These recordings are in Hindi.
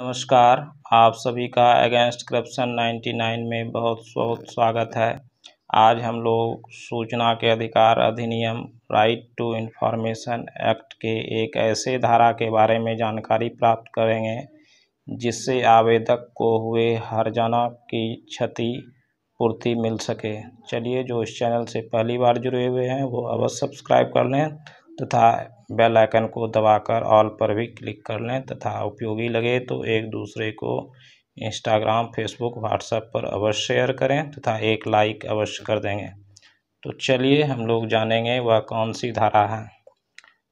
नमस्कार आप सभी का अगेंस्ट करप्शन 99 में बहुत बहुत स्वागत है आज हम लोग सूचना के अधिकार अधिनियम राइट टू इन्फॉर्मेशन एक्ट के एक ऐसे धारा के बारे में जानकारी प्राप्त करेंगे जिससे आवेदक को हुए जाना की क्षति पूर्ति मिल सके चलिए जो इस चैनल से पहली बार जुड़े हुए हैं वो अवश्य सब्सक्राइब कर लें तथा बेल आइकन को दबाकर ऑल पर भी क्लिक कर लें तथा उपयोगी लगे तो एक दूसरे को इंस्टाग्राम फेसबुक व्हाट्सएप पर अवश्य शेयर करें तथा एक लाइक अवश्य कर देंगे तो चलिए हम लोग जानेंगे वह कौन सी धारा है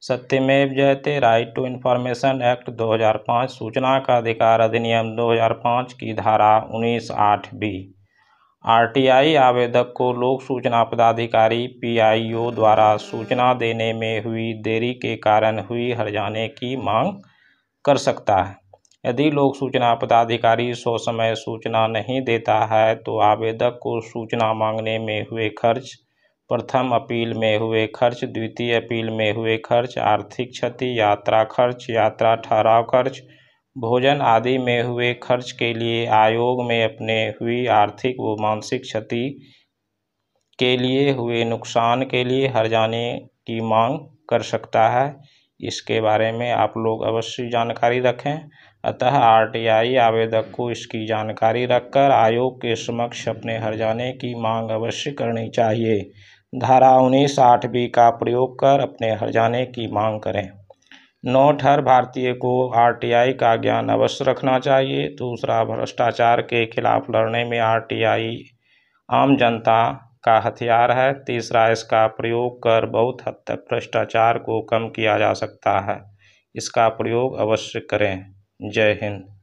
सत्यमेव जयते राइट टू इन्फॉर्मेशन एक्ट 2005 सूचना का अधिकार अधिनियम 2005 की धारा उन्नीस आठ बी आरटीआई आवेदक को लोक सूचना पदाधिकारी पीआईओ द्वारा सूचना देने में हुई देरी के कारण हुई हर्जाने की मांग कर सकता है यदि लोक सूचना पदाधिकारी सो समय सूचना नहीं देता है तो आवेदक को सूचना मांगने में हुए खर्च प्रथम अपील में हुए खर्च द्वितीय अपील में हुए खर्च आर्थिक क्षति यात्रा खर्च यात्रा ठहराव खर्च भोजन आदि में हुए खर्च के लिए आयोग में अपने हुई आर्थिक व मानसिक क्षति के लिए हुए नुकसान के लिए हर जाने की मांग कर सकता है इसके बारे में आप लोग अवश्य जानकारी रखें अतः आरटीआई आवेदक को इसकी जानकारी रखकर आयोग के समक्ष अपने हर जाने की मांग अवश्य करनी चाहिए धारा उन्नीस आठ बी का प्रयोग कर अपने हर जाने की मांग करें नोट हर भारतीय को आरटीआई का ज्ञान अवश्य रखना चाहिए दूसरा भ्रष्टाचार के खिलाफ लड़ने में आरटीआई आम जनता का हथियार है तीसरा इसका प्रयोग कर बहुत हद तक भ्रष्टाचार को कम किया जा सकता है इसका प्रयोग अवश्य करें जय हिंद